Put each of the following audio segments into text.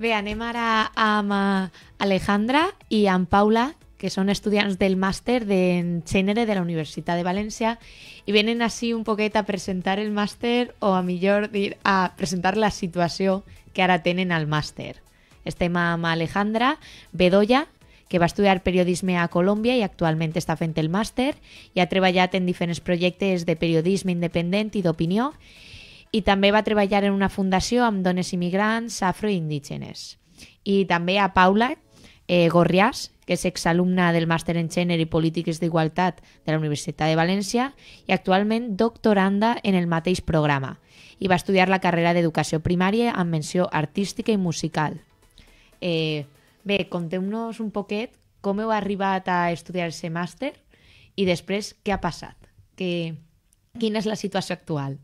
Bé, anem ara amb eh, Alejandra i amb Paula, que són estudiants del màster de gènere de la Universitat de València i venen així un poquet a presentar el màster o a millor dir a presentar la situació que ara tenen al màster. Estem amb Alejandra Bedoya, que va estudiar periodisme a Colòmbia i actualment està fent el màster i ha treballat en diferents projectes de periodisme independent i d'opinió i també va treballar en una fundació amb dones immigrants afroindígenes. I també a Paula eh, Gorriàs, que és exalumna del Màster en Gènere i Polítiques d'Igualtat de la Universitat de València i actualment doctoranda en el mateix programa i va estudiar la carrera d'educació primària amb menció artística i musical. Eh, bé, conteu-nos un poquet com heu arribat a estudiar aquest màster i després què ha passat, que, quina és la situació actual.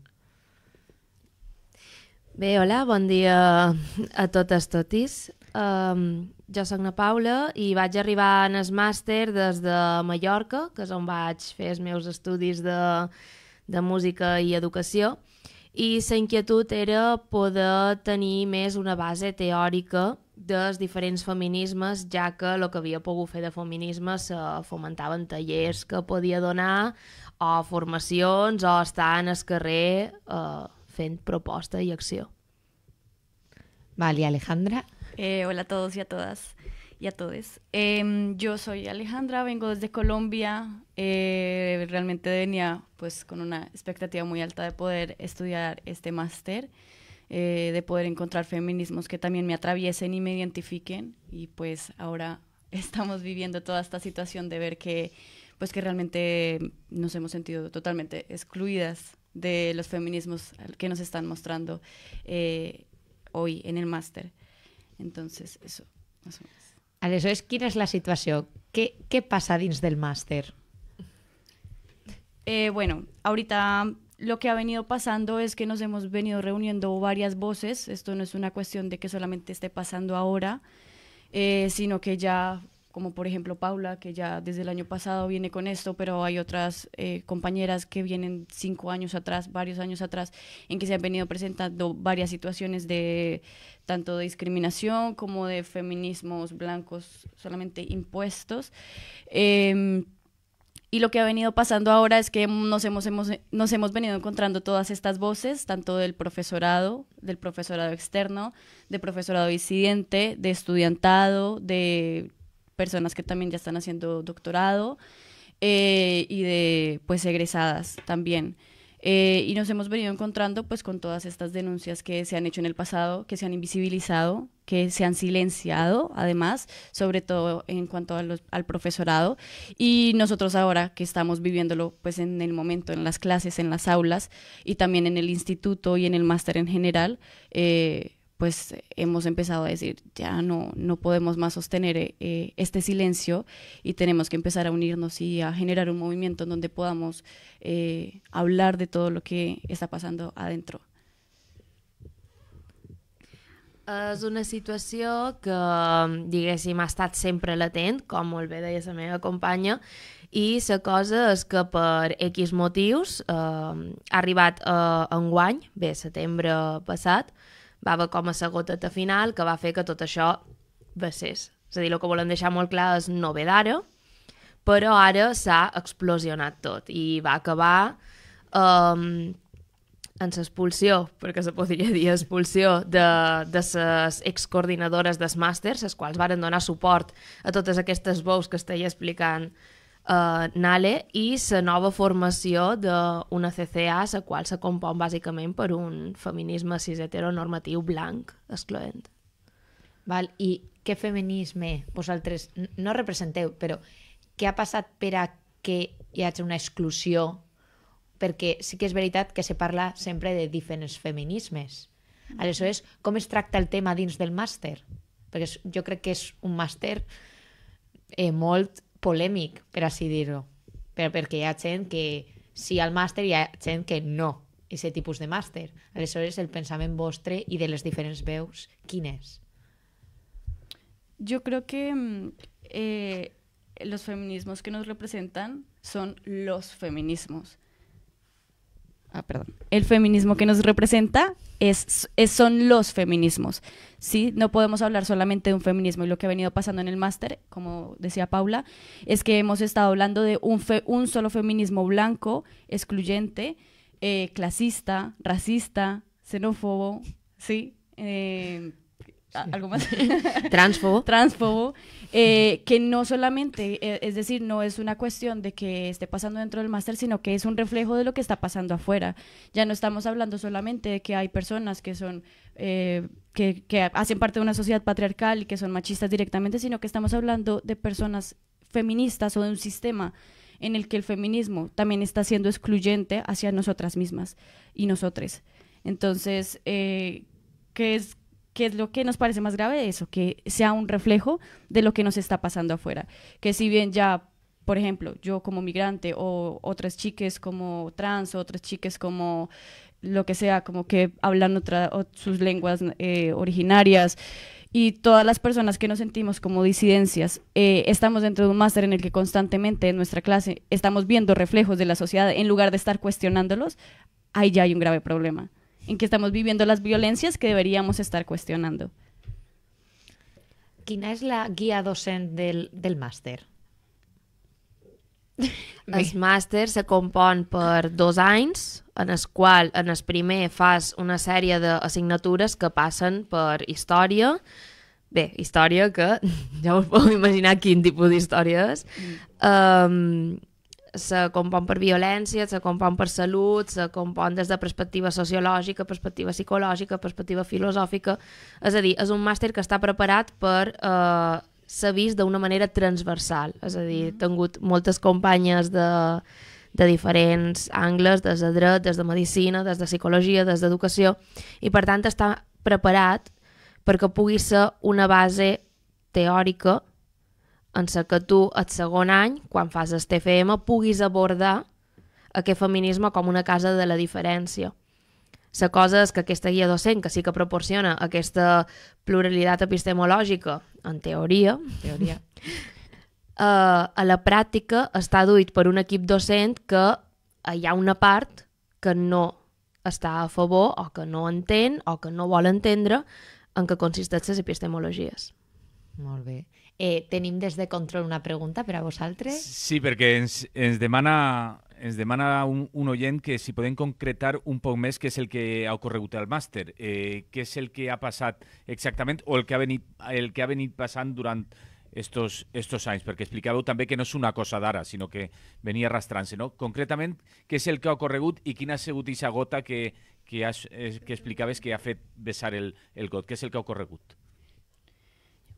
Bé, hola, bon dia a totes, totis. Um, jo sóc na Paula i vaig arribar en el màster des de Mallorca, que és on vaig fer els meus estudis de, de música i educació, i la inquietud era poder tenir més una base teòrica dels diferents feminismes, ja que el que havia pogut fer de feminisme se fomentaven tallers que podia donar, o formacions, o estar en el carrer... Eh, uh, propuesta proposta acción. Vale, Alejandra. Eh, hola a todos y a todas y a todos. Em, yo soy Alejandra, vengo desde Colombia. Eh, realmente venía pues con una expectativa muy alta de poder estudiar este máster, eh, de poder encontrar feminismos que también me atraviesen y me identifiquen. Y pues ahora estamos viviendo toda esta situación de ver que pues que realmente nos hemos sentido totalmente excluidas de los feminismos que nos están mostrando eh, hoy en el máster. Entonces, eso, más o menos. Aleshores, quina la situación? ¿Qué pasa dins del máster? Eh, bueno, ahorita lo que ha venido pasando es que nos hemos venido reuniendo varias voces. Esto no es una cuestión de que solamente esté pasando ahora, eh, sino que ya como por ejemplo Paula, que ya desde el año pasado viene con esto, pero hay otras eh, compañeras que vienen cinco años atrás, varios años atrás, en que se han venido presentando varias situaciones de tanto de discriminación como de feminismos blancos solamente impuestos. Em, y lo que ha venido pasando ahora es que nos hemos, nos hemos venido encontrando todas estas voces, tanto del profesorado, del profesorado externo, de profesorado disidente, de estudiantado, de personas que también ya están haciendo doctorado eh, y de pues egresadas también. Eh, y nos hemos venido encontrando pues con todas estas denuncias que se han hecho en el pasado, que se han invisibilizado, que se han silenciado además, sobre todo en cuanto al profesorado. Y nosotros ahora que estamos viviéndolo pues en el momento, en las clases, en las aulas y también en el instituto y en el máster en general, eh, pues hemos empezado a decir, ya no, no podemos más sostener eh, eh, este silencio y tenemos que empezar a unirnos y a generar un movimiento en donde podamos eh, hablar de todo lo que está pasando adentro. Es una situación que, diguéssim, ha estado siempre latente, como molt bé deia la meva companya, i la cosa que per X motivos ha arribat a eh, enguany, setembre passat, va haver com a la goteta final que va fer que tot això vessés. És a dir, el que volem deixar molt clar és no ve d'ara, però ara s'ha explosionat tot i va acabar um, en l'expulsió, perquè se podria dir expulsió, de, de les excoordinadores dels màsters, les quals varen donar suport a totes aquestes veus que estigui explicant eh, Nale i la nova formació d'una CCA, la qual se compon bàsicament per un feminisme cis heteronormatiu blanc excloent. Val, i què feminisme vosaltres no representeu, però què ha passat per a que hi hagi una exclusió? Perquè sí que és veritat que se parla sempre de diferents feminismes. Aleshores, com es tracta el tema dins del màster? Perquè jo crec que és un màster eh, molt polèmic, per així dir-ho. Però perquè hi ha gent que sí al màster i hi ha gent que no, aquest tipus de màster. Aleshores, el pensament vostre i de les diferents veus, quin és? Jo crec que mm, eh, los feminismos que nos representen són los feminismos. Ah, perdón, el feminismo que nos representa es, son los feminismos. ¿sí? No podemos hablar solamente de un feminismo. Y lo que ha venido pasando en el máster, como decía Paula, es que hemos estado hablando de un, solo feminismo blanco, excluyente, eh, clasista, racista, xenófobo, ¿sí? Eh, Ah, algo más. Transfobo. Eh, que no solamente, eh, es decir, no es una cuestión de que esté pasando dentro del máster, sino que es un reflejo de lo que está pasando afuera. Ya no estamos hablando solamente de que hay personas que son eh, que, que, hacen parte de una sociedad patriarcal y que son machistas directamente, sino que estamos hablando de personas feministas o de un sistema en el que el feminismo también está siendo excluyente hacia nosotras mismas y nosotres. Entonces, que es que es lo que nos parece más grave de eso, que sea un reflejo de lo que nos está pasando afuera. Que si bien ya, por ejemplo, yo como migrante o otras chiques como trans o otras chiques como lo que sea, como que hablan otra, sus lenguas eh, originarias y todas las personas que nos sentimos como disidencias, eh, estamos dentro de un máster en el que constantemente en nuestra clase estamos viendo reflejos de la sociedad en lugar de estar cuestionándolos, ahí ya hay un grave problema. en que estamos viviendo las violencias que deberíamos estar cuestionando. Quina és la guia docent del, del màster? El màster se compon per dos anys, en el qual en el primer fas una sèrie d'assignatures que passen per història, bé, història que ja us podeu imaginar quin tipus d'història és, mm. um, se compon per violència, se compon per salut, se compon des de perspectiva sociològica, perspectiva psicològica, perspectiva filosòfica, és a dir, és un màster que està preparat per eh, ser vist d'una manera transversal, és a dir, mm-hmm. he tingut moltes companyes de, de diferents angles, des de dret, des de medicina, des de psicologia, des d'educació, i per tant està preparat perquè pugui ser una base teòrica en sa que tu, el segon any, quan fas el TFM, puguis abordar aquest feminisme com una casa de la diferència. La cosa és que aquesta guia docent, que sí que proporciona aquesta pluralitat epistemològica, en teoria, en teoria. Uh, a la pràctica està duit per un equip docent que hi ha una part que no està a favor o que no entén o que no vol entendre en què consisteixen les epistemologies. Molt bé. Eh, tenim des de control una pregunta per a vosaltres. Sí, perquè ens, ens demana, ens demana un, un oient que si podem concretar un poc més què és el que ha ocorregut al màster, eh, què és el que ha passat exactament o el que ha venit, el que ha venit passant durant estos, estos anys, perquè explicàveu també que no és una cosa d'ara, sinó que venia arrastrant-se. No? Concretament, què és el que ha ocorregut i quina ha sigut aquesta gota que, que, has, eh, que explicaves que ha fet besar el, el got? Què és el que ha ocorregut?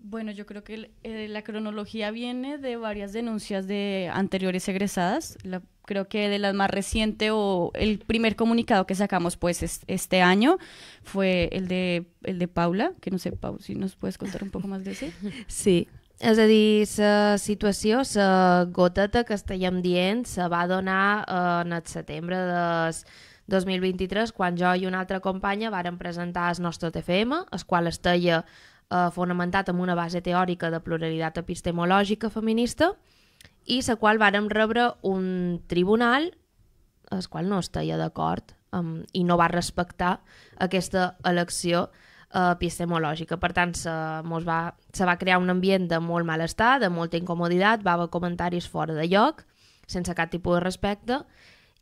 Bueno, yo creo que eh, la cronología viene de varias denuncias de anteriores egresadas. creo que de las más reciente o el primer comunicado que sacamos pues este año fue el de el de Paula, que no sé, Paula, si nos puedes contar un poco más de ese. Sí, es decir, dir, la situació, la que se va donar eh, en septiembre de 2023, cuando jo i una altra companya varen presentar el nostre TFM, el qual es eh, fonamentat amb una base teòrica de pluralitat epistemològica feminista i la qual vàrem rebre un tribunal el qual no estava d'acord um, i no va respectar aquesta elecció eh, epistemològica. Per tant, se, mos va, se va crear un ambient de molt malestar, de molta incomoditat, va haver comentaris fora de lloc, sense cap tipus de respecte,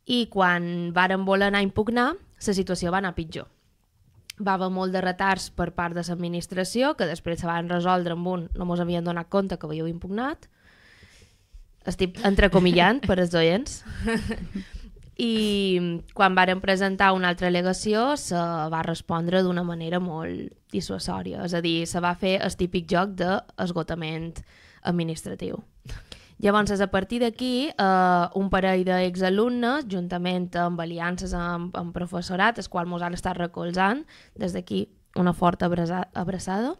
i quan varen voler anar a impugnar, la situació va anar pitjor va haver molt de retards per part de l'administració, que després se van resoldre amb un, no mos havien donat compte que havíeu impugnat. Estic entrecomillant per els oients. I quan varen presentar una altra al·legació, se va respondre d'una manera molt dissuasòria. És a dir, se va fer el típic joc d'esgotament administratiu. Llavors, a partir d'aquí, eh, un parell d'exalumnes, juntament amb aliances amb, amb professorat, el qual ens han estat recolzant, des d'aquí una forta abraça, abraçada,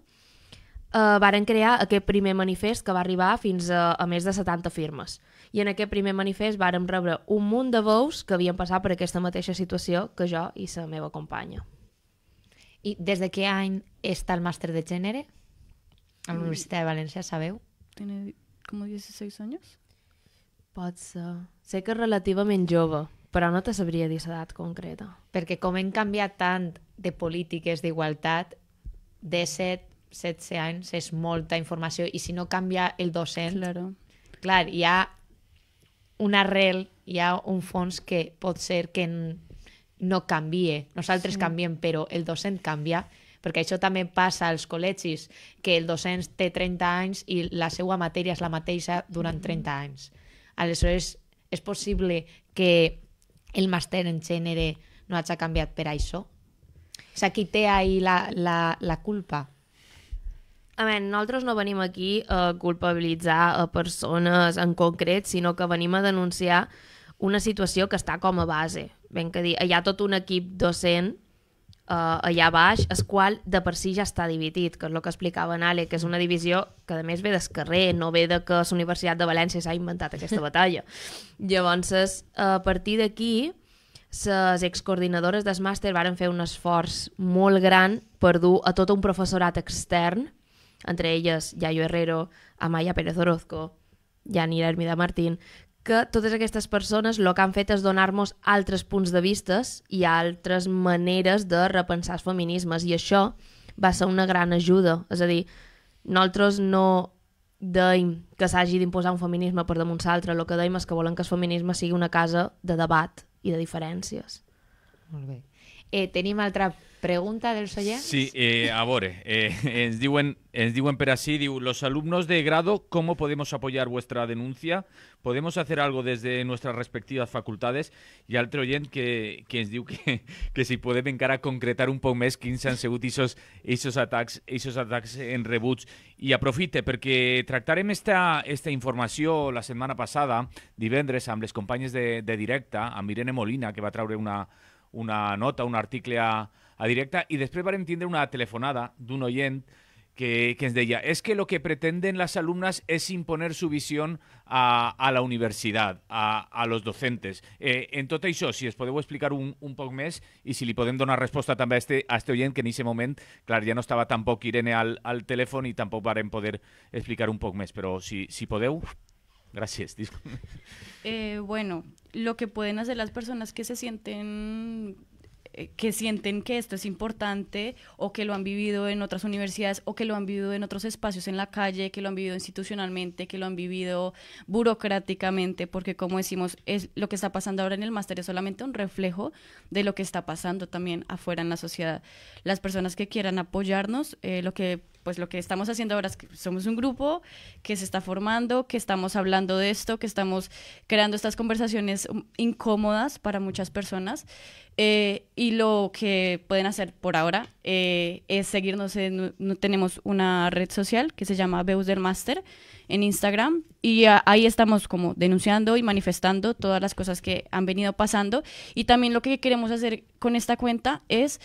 eh, varen crear aquest primer manifest que va arribar fins a, a més de 70 firmes. I en aquest primer manifest vàrem rebre un munt de veus que havien passat per aquesta mateixa situació que jo i la meva companya. I des de què any està el màster de gènere? A la Universitat de València, sabeu? Tenia com 16 anys? Pot ser. Sé que és relativament jove, però no te sabria dir l'edat concreta. Perquè com hem canviat tant de polítiques d'igualtat, de 7, 16 anys és molta informació i si no canvia el docent... Claro. Clar, hi ha un arrel, hi ha un fons que pot ser que no canvie. Nosaltres sí. canviem, però el docent canvia perquè això també passa als col·legis, que el docent té 30 anys i la seva matèria és la mateixa durant 30 mm. anys. Aleshores, és possible que el màster en gènere no hagi canviat per això? O sigui, qui té ahir la, la, la culpa? A veure, nosaltres no venim aquí a culpabilitzar a persones en concret, sinó que venim a denunciar una situació que està com a base. Ben que dir, hi ha tot un equip docent eh, allà baix, el qual de per si ja està dividit, que és el que explicava en Ale, que és una divisió que a més ve del carrer, no ve de que la Universitat de València s'ha inventat aquesta batalla. Llavors, a partir d'aquí, les excoordinadores del màster varen fer un esforç molt gran per dur a tot un professorat extern, entre elles Yayo Herrero, Amaya Pérez Orozco, Janira Hermida Martín, que totes aquestes persones el que han fet és donar-nos altres punts de vistes i altres maneres de repensar els feminismes i això va ser una gran ajuda. És a dir, nosaltres no deim que s'hagi d'imposar un feminisme per damunt l'altre, el que deim és que volen que el feminisme sigui una casa de debat i de diferències. Molt bé. Eh, tenim altra pregunta dels oients? Sí, eh, a veure, eh, ens, diuen, ens diuen per així, diu, los alumnos de grado, ¿cómo podemos apoyar vuestra denuncia? ¿Podemos hacer algo desde nuestras respectivas facultades? I altre oient que, que ens diu que, que si podem encara concretar un poc més quins han sigut aquests eixos atacs, eixos atacs en rebuts. I aprofite, perquè tractarem esta, esta informació la setmana passada, divendres, amb les companyes de, de directe, amb Irene Molina, que va traure una, una nota, un article a, a directe, i després vàrem tindre una telefonada d'un oient que, que ens deia és que lo que pretenden les alumnes és imponer su visió a, a la universitat, a, a los docentes. Eh, en tot això, si es podeu explicar un, un poc més i si li podem donar resposta també a este, a este oient, que en aquest moment, clar, ja no estava tampoc Irene al, al telèfon i tampoc vàrem poder explicar un poc més, però si, si podeu... Gracias. Eh, bueno, lo que pueden hacer las personas que se sienten eh, que sienten que esto es importante o que lo han vivido en otras universidades o que lo han vivido en otros espacios en la calle, que lo han vivido institucionalmente, que lo han vivido burocráticamente, porque como decimos, es lo que está pasando ahora en el máster es solamente un reflejo de lo que está pasando también afuera en la sociedad. Las personas que quieran apoyarnos, eh, lo que pues lo que estamos haciendo ahora es que somos un grupo que se está formando, que estamos hablando de esto, que estamos creando estas conversaciones um, incómodas para muchas personas. Eh, y lo que pueden hacer por ahora eh, es seguirnos. no, tenemos una red social que se llama del Master en Instagram y ahí estamos como denunciando y manifestando todas las cosas que han venido pasando. Y también lo que queremos hacer con esta cuenta es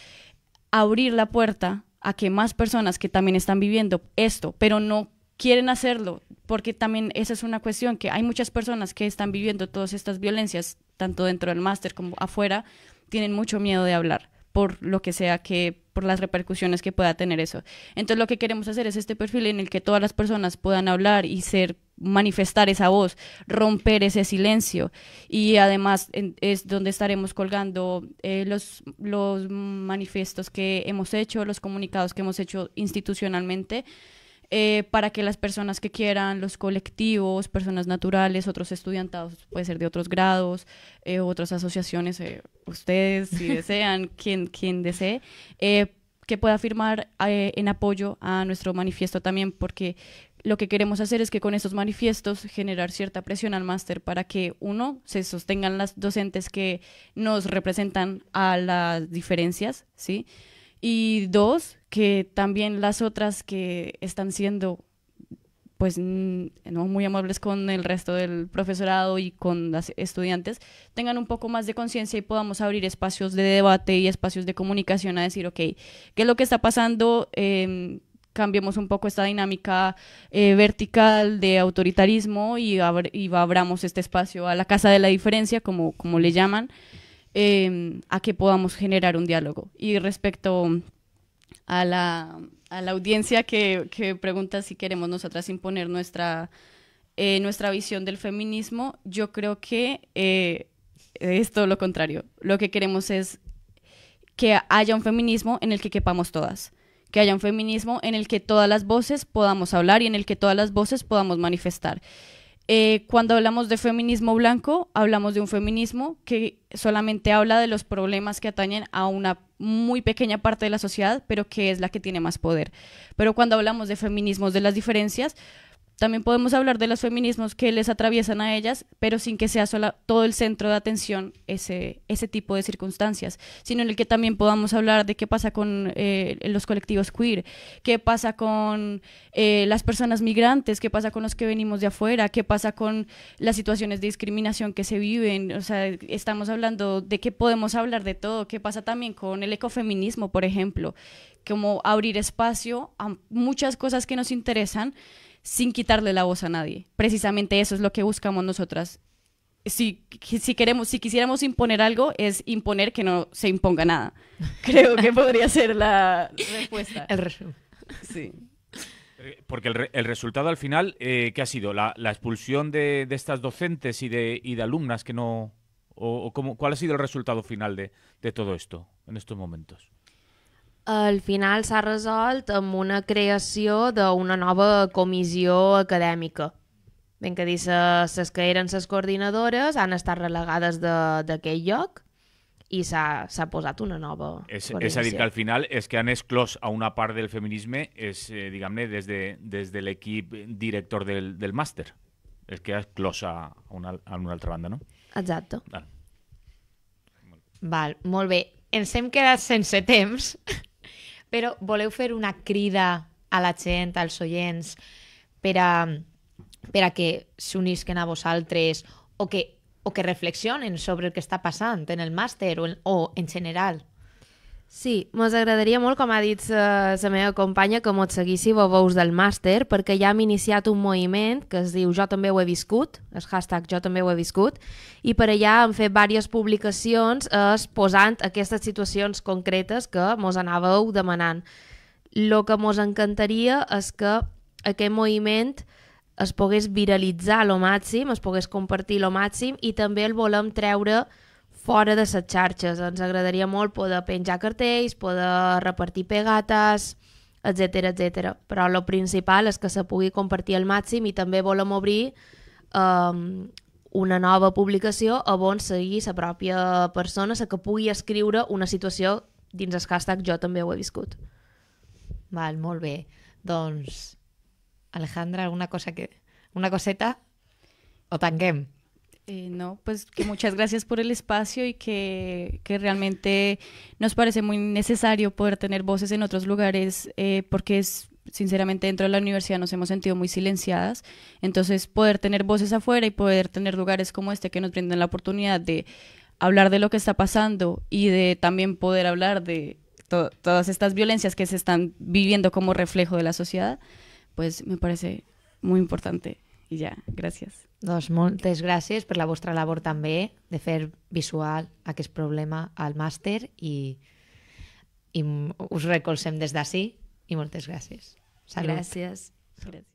abrir la puerta a que más personas que también están viviendo esto, pero no quieren hacerlo, porque también esa es una cuestión, que hay muchas personas que están viviendo todas estas violencias, tanto dentro del máster como afuera, tienen mucho miedo de hablar por lo que sea que por las repercusiones que pueda tener eso. Entonces lo que queremos hacer es este perfil en el que todas las personas puedan hablar y ser manifestar esa voz, romper ese silencio y además es donde estaremos colgando eh, los, los manifestos que hemos hecho, los comunicados que hemos hecho institucionalmente eh, para que las personas que quieran, los colectivos, personas naturales, otros estudiantados, puede ser de otros grados, eh, otras asociaciones, eh, ustedes si desean, quien, quien desee, que pueda firmar en apoyo a nuestro manifiesto también, porque lo que queremos hacer es que con estos manifiestos generar cierta presión al máster para que uno se sostengan las docentes que nos representan a las diferencias, ¿sí? sí y dos, que también las otras que están siendo pues no muy amables con el resto del profesorado y con las estudiantes, tengan un poco más de conciencia y podamos abrir espacios de debate y espacios de comunicación a decir, ok, ¿qué es lo que está pasando? Em, cambiemos un poco esta dinámica eh, vertical de autoritarismo y, y, abramos este espacio a la casa de la diferencia, como, como le llaman, Em, a que podamos generar un diálogo. Y respecto a la, audiencia que, pregunta si queremos nosotras imponer nuestra, eh, nuestra visión del feminismo, yo creo que eh, es todo lo contrario. Lo que queremos es que haya un feminismo en el que quepamos todas que haya un feminismo en el que todas las voces podamos hablar y en el que todas las voces podamos manifestar. Eh, cuando hablamos de feminismo blanco, hablamos de un feminismo que solamente habla de los problemas que atañen a una muy pequeña parte de la sociedad, pero que es la que tiene más poder. Pero cuando hablamos de feminismos de las diferencias, también podemos hablar de los feminismos que les atraviesan a ellas, pero sin que sea sola, todo el centro de atención ese, ese tipo de circunstancias, sino en el que también podamos hablar de qué pasa con eh, los colectivos queer, qué pasa con eh, las personas migrantes, qué pasa con los que venimos de afuera, qué pasa con las situaciones de discriminación que se viven. O sea, estamos hablando de que podemos hablar de todo, qué pasa también con el ecofeminismo, por ejemplo como abrir espacio a muchas cosas que nos interesan sin quitarle la voz a nadie. Precisamente eso es lo que buscamos nosotras. Si, queremos, si quisiéramos imponer algo, es imponer que no se imponga nada. Creo que podría ser la respuesta. El Sí. Porque el, resultado al final, eh, ¿qué ha sido? ¿La, expulsión de, estas docentes y de, y de alumnas que no... O, o cómo, ¿Cuál ha sido el resultado final de todo esto en estos momentos? al final s'ha resolt amb una creació d'una nova comissió acadèmica. Ben que dir, les que eren les coordinadores han estat relegades d'aquell lloc i s'ha posat una nova és, és a dir, que al final és que han exclòs a una part del feminisme és, eh, diguem-ne, des de, des de l'equip director del, del màster. És que ha exclòs a una, a una altra banda, no? Exacte. Val. Val, molt bé. Ens hem quedat sense temps, però voleu fer una crida a la gent, als oients, per a, per a que s'unisquen a vosaltres o que, o que reflexionen sobre el que està passant en el màster o en, o en general? Sí, mos agradaria molt, com ha dit eh, la meva companya, que mos seguíssiu a veus del màster, perquè ja hem iniciat un moviment que es diu Jo també ho he viscut, el hashtag Jo també ho he viscut, i per allà hem fet diverses publicacions exposant aquestes situacions concretes que mos anàveu demanant. Lo que mos encantaria és que aquest moviment es pogués viralitzar lo màxim, es pogués compartir lo màxim i també el volem treure fora de les xarxes. Ens agradaria molt poder penjar cartells, poder repartir pegates, etc etc. Però el principal és que se pugui compartir al màxim i també volem obrir um, una nova publicació a on seguir la pròpia persona, la que pugui escriure una situació dins el hashtag jo també ho he viscut. Val, molt bé. Doncs, Alejandra, alguna cosa que... una coseta? O tanquem? Eh, no, pues que muchas gracias por el espacio y que, realmente nos parece muy necesario poder tener voces en otros lugares eh, porque es sinceramente dentro de la universidad nos hemos sentido muy silenciadas, entonces poder tener voces afuera y poder tener lugares como este que nos brinden la oportunidad de hablar de lo que está pasando y de también poder hablar de todas estas violencias que se están viviendo como reflejo de la sociedad, pues me parece muy importante. Y ya, gracias. Doncs moltes gràcies per la vostra labor també de fer visual aquest problema al màster i, i us recolzem des d'ací i moltes gràcies. Salut. Gràcies. Salut.